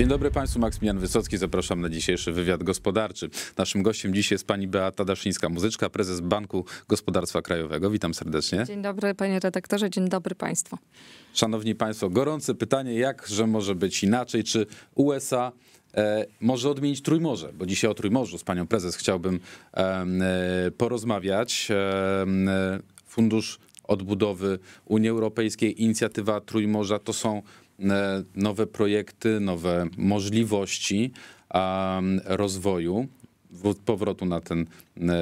Dzień dobry Państwu, Maksymilian Wysocki, zapraszam na dzisiejszy wywiad gospodarczy. Naszym gościem dziś jest pani Beata Daszyńska, muzyczka, prezes Banku Gospodarstwa Krajowego. Witam serdecznie. Dzień dobry panie redaktorze, dzień dobry Państwu. Szanowni Państwo, gorące pytanie, jak, że może być inaczej, czy USA e, może odmienić Trójmorze, bo dzisiaj o Trójmorzu z panią prezes chciałbym e, porozmawiać. E, Fundusz Odbudowy Unii Europejskiej, inicjatywa Trójmorza to są E, nowe projekty, nowe możliwości rozwoju, powrotu na tę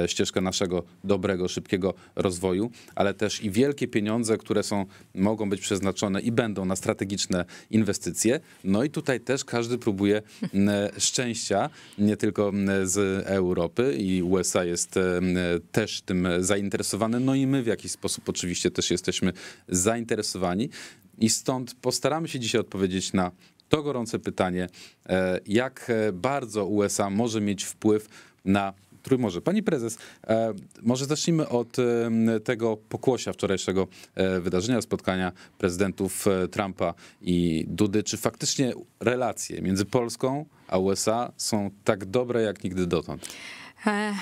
e, ścieżkę naszego dobrego, szybkiego rozwoju, ale też i wielkie pieniądze, które są, mogą być przeznaczone i będą na strategiczne inwestycje. No i tutaj też każdy próbuje e, szczęścia, nie tylko z Europy i USA jest też tym zainteresowany, no i my w jakiś sposób oczywiście też jesteśmy zainteresowani. I stąd postaramy się dzisiaj odpowiedzieć na to gorące pytanie, e, jak e, bardzo USA może mieć wpływ na Trójmorze. Pani prezes, e, może zacznijmy od tego pokłosia wczorajszego wydarzenia, spotkania prezydentów Trumpa i Dudy. Czy faktycznie relacje między Polską a USA są tak dobre jak nigdy dotąd? E,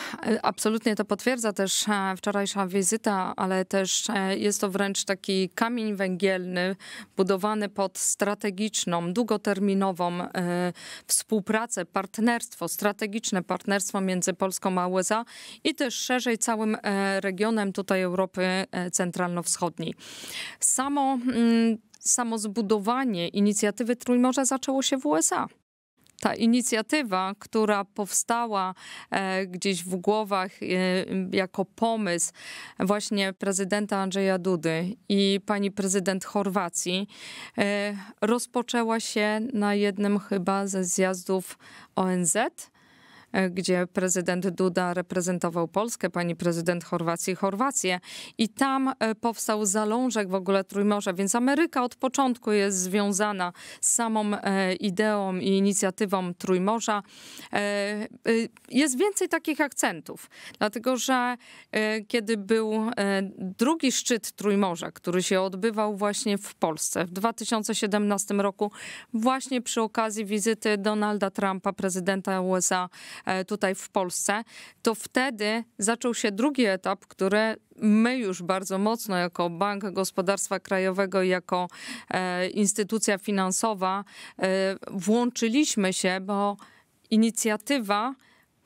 absolutnie to potwierdza też e, wczorajsza wizyta, ale też e, jest to wręcz taki kamień węgielny budowany pod strategiczną, długoterminową współpracę, partnerstwo, strategiczne partnerstwo między Polską a USA i też szerzej całym regionem tutaj Europy Centralno-Wschodniej. Samo, mm, samo zbudowanie inicjatywy Trójmorza zaczęło się w USA ta inicjatywa, która powstała e, gdzieś w głowach e, jako pomysł właśnie prezydenta Andrzeja Dudy i pani prezydent Chorwacji, e, rozpoczęła się na jednym chyba ze zjazdów ONZ E, gdzie prezydent Duda reprezentował Polskę, pani prezydent Chorwacji Chorwację i tam e, powstał zalążek w ogóle Trójmorza, więc Ameryka od początku jest związana z samą e, ideą i inicjatywą Trójmorza. Jest więcej takich akcentów, dlatego że kiedy był drugi szczyt Trójmorza, który się odbywał właśnie w Polsce w 2017 roku, właśnie przy okazji wizyty Donalda Trumpa, prezydenta USA E, tutaj w Polsce, to wtedy zaczął się drugi etap, który my już bardzo mocno jako Bank Gospodarstwa Krajowego, jako e, instytucja finansowa e, włączyliśmy się, bo inicjatywa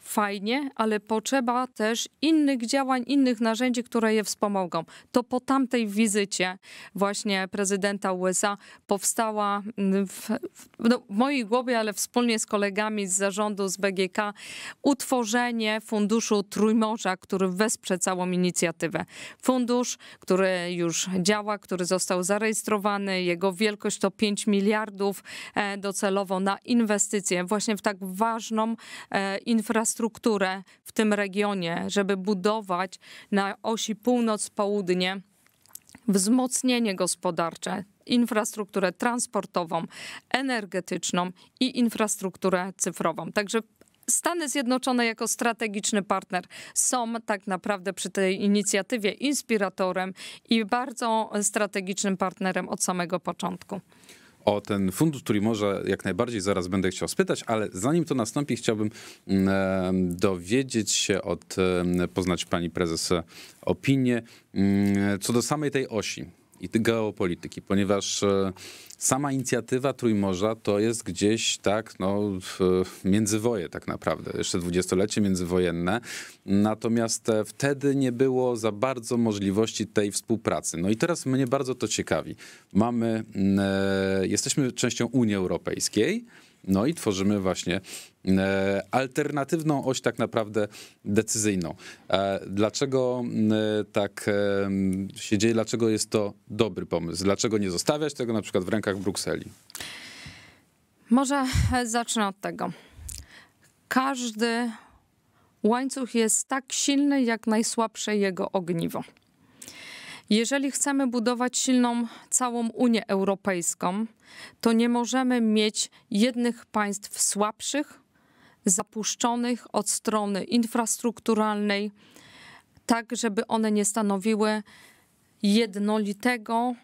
fajnie, ale potrzeba też innych działań, innych narzędzi, które je wspomogą. To po tamtej wizycie właśnie prezydenta USA powstała mm, w, w, no, w, mojej głowie, ale wspólnie z kolegami z zarządu, z BGK, utworzenie Funduszu Trójmorza, który wesprze całą inicjatywę. Fundusz, który już działa, który został zarejestrowany, jego wielkość to 5 miliardów e, docelowo na inwestycje właśnie w tak ważną e, infrastrukturę, infrastrukturę w tym regionie, żeby budować na osi północ-południe wzmocnienie gospodarcze, infrastrukturę transportową, energetyczną i infrastrukturę cyfrową. Także Stany Zjednoczone jako strategiczny partner są tak naprawdę przy tej inicjatywie inspiratorem i bardzo strategicznym partnerem od samego początku o ten fundusz który może, jak najbardziej zaraz będę chciał spytać, ale zanim to nastąpi, chciałbym mm, e, dowiedzieć się od, e, poznać pani prezes e, opinię mm, co do samej tej osi i geopolityki, ponieważ e, sama inicjatywa Trójmorza to jest gdzieś tak, no, międzywoje tak naprawdę, jeszcze dwudziestolecie międzywojenne, natomiast e, wtedy nie było za bardzo możliwości tej współpracy. No i teraz mnie bardzo to ciekawi. Mamy, e, jesteśmy częścią Unii Europejskiej, no i tworzymy właśnie e, alternatywną oś tak naprawdę decyzyjną. E, dlaczego e, tak się dzieje, dlaczego jest to dobry pomysł? Dlaczego nie zostawiać tego na przykład w rękach Brukseli? Może zacznę od tego. Każdy łańcuch jest tak silny, jak najsłabsze jego ogniwo. Jeżeli chcemy budować silną całą Unię Europejską, to nie możemy mieć jednych państw słabszych, zapuszczonych od strony infrastrukturalnej, tak żeby one nie stanowiły jednolitego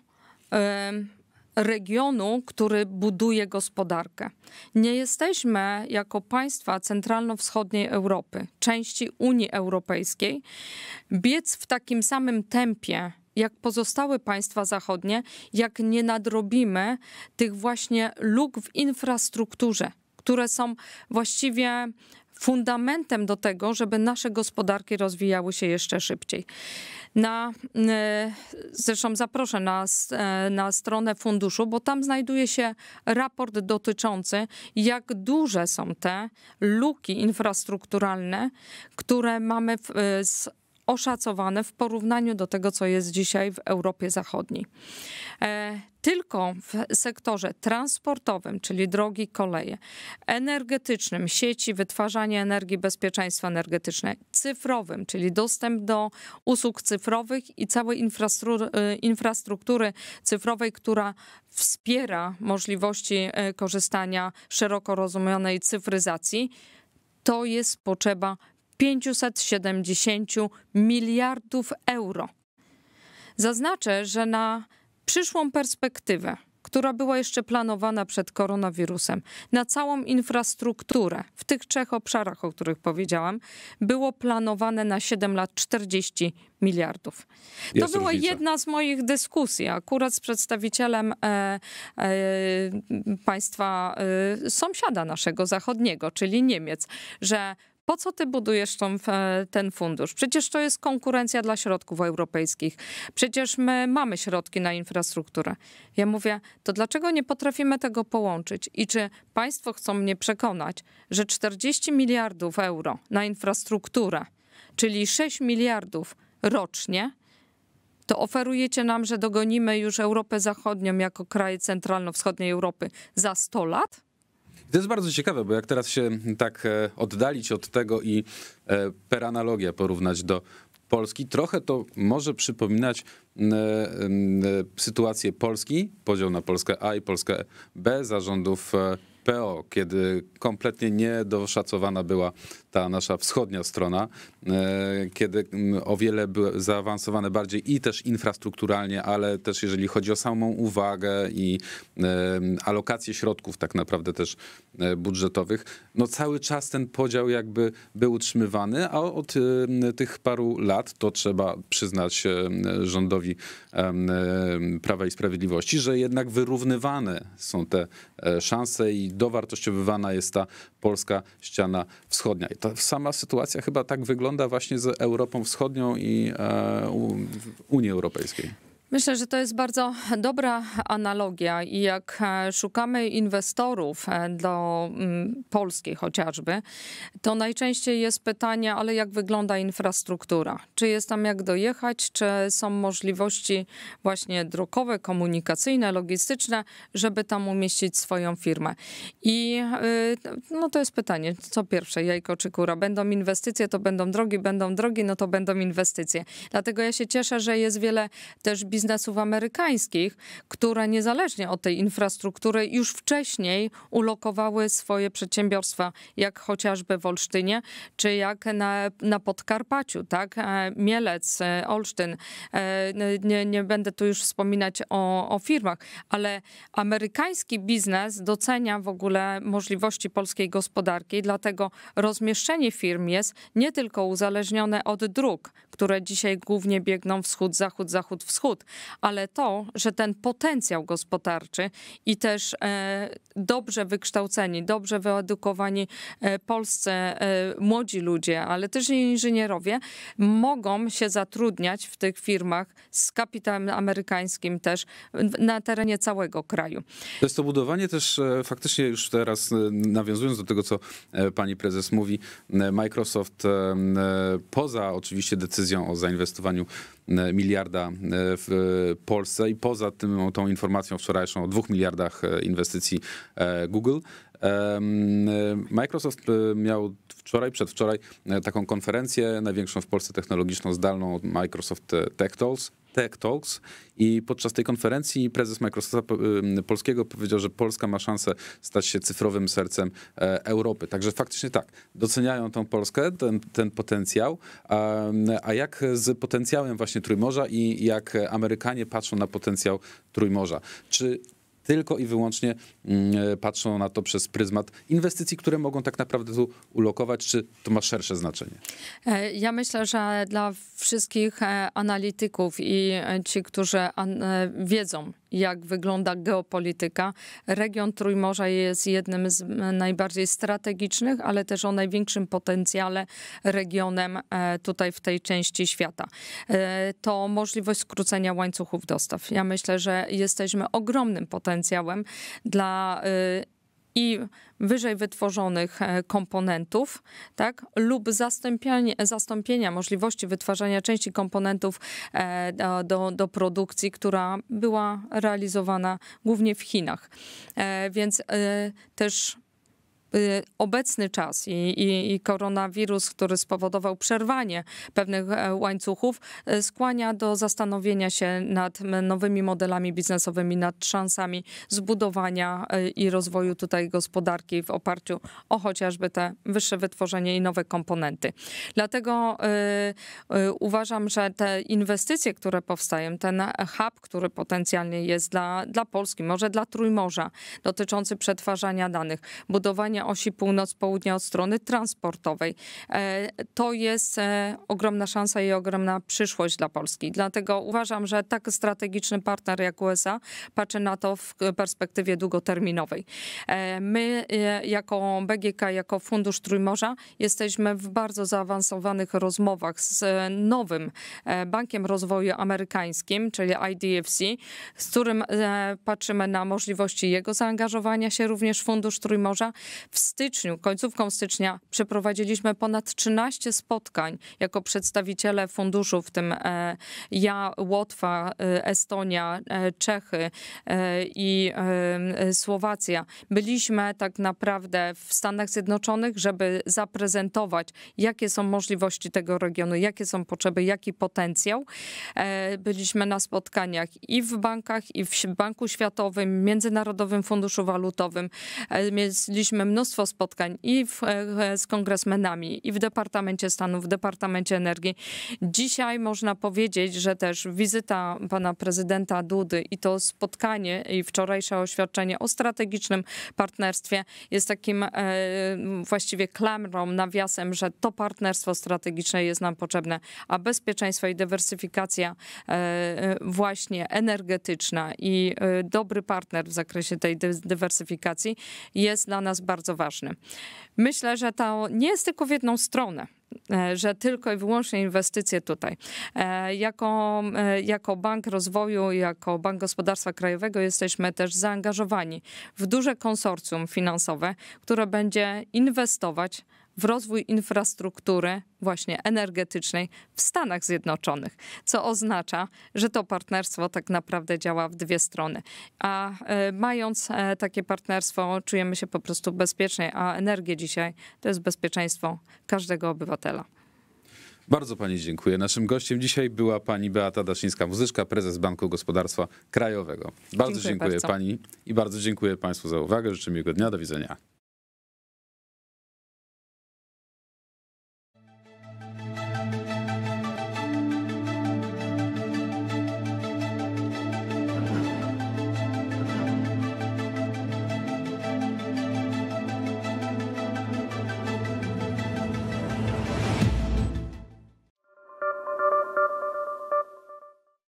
regionu, który buduje gospodarkę. Nie jesteśmy jako państwa centralno-wschodniej Europy, części Unii Europejskiej, biec w takim samym tempie jak pozostałe państwa zachodnie, jak nie nadrobimy tych właśnie luk w infrastrukturze, które są właściwie fundamentem do tego, żeby nasze gospodarki rozwijały się jeszcze szybciej. Na, e, zresztą zaproszę na, e, na stronę funduszu, bo tam znajduje się raport dotyczący, jak duże są te luki infrastrukturalne, które mamy e, z oszacowane w porównaniu do tego, co jest dzisiaj w Europie Zachodniej. E, tylko w sektorze transportowym, czyli drogi, koleje, energetycznym, sieci wytwarzanie energii, bezpieczeństwo energetyczne, cyfrowym, czyli dostęp do usług cyfrowych i całej infrastruktury, e, infrastruktury cyfrowej, która wspiera możliwości e, korzystania szeroko rozumianej cyfryzacji, to jest potrzeba 570 miliardów euro. Zaznaczę, że na przyszłą perspektywę, która była jeszcze planowana przed koronawirusem, na całą infrastrukturę w tych trzech obszarach, o których powiedziałam, było planowane na 7 lat 40 miliardów. to była różnica. jedna z moich dyskusji, akurat z przedstawicielem e, e, państwa e, sąsiada naszego zachodniego, czyli Niemiec, że po co ty budujesz tą, e, ten fundusz? Przecież to jest konkurencja dla środków europejskich. Przecież my mamy środki na infrastrukturę. Ja mówię, to dlaczego nie potrafimy tego połączyć? I czy państwo chcą mnie przekonać, że 40 miliardów euro na infrastrukturę, czyli 6 miliardów rocznie, to oferujecie nam, że dogonimy już Europę Zachodnią jako kraje centralno-wschodniej Europy za 100 lat? I to jest bardzo ciekawe, bo jak teraz się tak e, oddalić od tego i e, per analogia porównać do Polski, trochę to może przypominać mm, e, mm, sytuację Polski, podział na Polskę A i Polskę B zarządów PO, kiedy kompletnie niedoszacowana była ta nasza wschodnia strona, e, kiedy o wiele były zaawansowane bardziej i też infrastrukturalnie, ale też jeżeli chodzi o samą uwagę i e, alokację środków tak naprawdę też e, budżetowych, no cały czas ten podział jakby był utrzymywany, a od tych paru lat to trzeba przyznać rządowi Prawa i Sprawiedliwości, że jednak wyrównywane są te szanse i dowartościowywana jest ta polska ściana wschodnia. I to ta sama sytuacja chyba tak wygląda właśnie z Europą Wschodnią i e, Unii Europejskiej. Myślę, że to jest bardzo dobra analogia i jak e, szukamy inwestorów e, do mm, Polski chociażby, to najczęściej jest pytanie, ale jak wygląda infrastruktura? Czy jest tam jak dojechać? Czy są możliwości właśnie drogowe, komunikacyjne, logistyczne, żeby tam umieścić swoją firmę? I e, no to jest pytanie, co pierwsze, jajko czy kura? Będą inwestycje, to będą drogi, będą drogi, no to będą inwestycje. Dlatego ja się cieszę, że jest wiele też biznesów, biznesów amerykańskich, które niezależnie od tej infrastruktury już wcześniej ulokowały swoje przedsiębiorstwa, jak chociażby w Olsztynie, czy jak na, na Podkarpaciu, tak? E, Mielec, e, Olsztyn. E, nie, nie będę tu już wspominać o, o firmach, ale amerykański biznes docenia w ogóle możliwości polskiej gospodarki, dlatego rozmieszczenie firm jest nie tylko uzależnione od dróg, które dzisiaj głównie biegną wschód, zachód, zachód, wschód, ale to, że ten potencjał gospodarczy i też e, dobrze wykształceni, dobrze wyedukowani e, polscy e, młodzi ludzie, ale też inżynierowie mogą się zatrudniać w tych firmach z kapitałem amerykańskim też na terenie całego kraju. To jest to budowanie też faktycznie już teraz nawiązując do tego, co pani prezes mówi, Microsoft poza oczywiście decyzją o zainwestowaniu E, miliarda e, w e, Polsce i poza tym tą informacją wczorajszą o 2 miliardach inwestycji Google. Microsoft miał wczoraj, przedwczoraj taką konferencję, największą w Polsce technologiczną zdalną Microsoft Tech Talks. Tech Talks i podczas tej konferencji prezes Microsoft y, Polskiego powiedział, że Polska ma szansę stać się cyfrowym sercem e, Europy. Także faktycznie tak, doceniają tą Polskę, ten, ten potencjał, a jak z potencjałem właśnie Trójmorza i jak Amerykanie patrzą na potencjał Trójmorza? Czy tylko i wyłącznie mm, e, patrzą na to przez pryzmat inwestycji, które mogą tak naprawdę tu ulokować, czy to ma szersze znaczenie? E, ja myślę, że dla wszystkich e, analityków i ci, którzy wiedzą, jak wygląda geopolityka. Region Trójmorza jest jednym z najbardziej strategicznych, ale też o największym potencjale regionem e, tutaj w tej części świata. E, to możliwość skrócenia łańcuchów dostaw. Ja myślę, że jesteśmy ogromnym potencjałem dla e, i wyżej wytworzonych e, komponentów, tak, lub zastąpienia, zastąpienia możliwości wytwarzania części komponentów e, do, do produkcji, która była realizowana głównie w Chinach. E, więc też Y, obecny czas i, i, i koronawirus, który spowodował przerwanie pewnych e, łańcuchów, e, skłania do zastanowienia się nad nowymi modelami biznesowymi, nad szansami zbudowania e, i rozwoju tutaj gospodarki w oparciu o chociażby te wyższe wytworzenie i nowe komponenty. Dlatego uważam, że te inwestycje, które powstają, ten hub, który potencjalnie jest dla, dla Polski, może dla Trójmorza, dotyczący przetwarzania danych, budowania osi północ południa od strony transportowej. E, to jest e, ogromna szansa i ogromna przyszłość dla Polski. Dlatego uważam, że tak strategiczny partner jak USA patrzy na to w perspektywie długoterminowej. E, my jako BGK, jako Fundusz Trójmorza jesteśmy w bardzo zaawansowanych rozmowach z nowym Bankiem Rozwoju Amerykańskim, czyli IDFC, z którym patrzymy na możliwości jego zaangażowania się również w Fundusz Trójmorza. W styczniu, końcówką stycznia, przeprowadziliśmy ponad 13 spotkań jako przedstawiciele funduszu, w tym e, ja, Łotwa, e, Estonia, e, Czechy i Słowacja. Byliśmy tak naprawdę w Stanach Zjednoczonych, żeby zaprezentować, jakie są możliwości tego regionu, jakie są potrzeby, jaki potencjał. Byliśmy na spotkaniach i w bankach, i w Banku Światowym, Międzynarodowym Funduszu Walutowym. Mieliśmy mnóstwo spotkań i w, e, z kongresmenami, i w Departamencie Stanu, w Departamencie Energii. Dzisiaj można powiedzieć, że też wizyta pana prezydenta Dudy i to spotkanie i wczorajsze oświadczenie o strategicznym partnerstwie jest takim e, właściwie klamrą, nawiasem, że to partnerstwo strategiczne jest nam potrzebne, a bezpieczeństwo i dywersyfikacja e, właśnie energetyczna i dobry partner w zakresie tej dywersyfikacji jest dla nas bardzo bardzo ważny. Myślę, że to nie jest tylko w jedną stronę e, że tylko i wyłącznie inwestycje tutaj. E, jako, e, jako Bank Rozwoju, jako Bank Gospodarstwa Krajowego jesteśmy też zaangażowani w duże konsorcjum finansowe, które będzie inwestować w rozwój infrastruktury właśnie energetycznej w Stanach Zjednoczonych, co oznacza, że to partnerstwo tak naprawdę działa w dwie strony. A e, mając e, takie partnerstwo, czujemy się po prostu bezpiecznie, a energię dzisiaj to jest bezpieczeństwo każdego obywatela. Bardzo pani dziękuję. Naszym gościem dzisiaj była pani Beata Daszyńska-Muzyczka, prezes Banku Gospodarstwa Krajowego. Bardzo dziękuję, dziękuję bardzo. pani i bardzo dziękuję państwu za uwagę. Życzę miłego dnia. Do widzenia.